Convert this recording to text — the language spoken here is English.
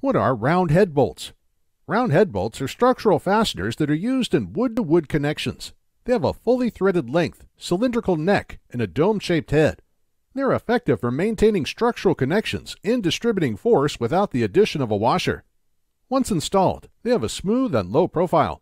What are round head bolts? Round head bolts are structural fasteners that are used in wood-to-wood connections. They have a fully threaded length, cylindrical neck, and a dome-shaped head. They're effective for maintaining structural connections and distributing force without the addition of a washer. Once installed, they have a smooth and low profile.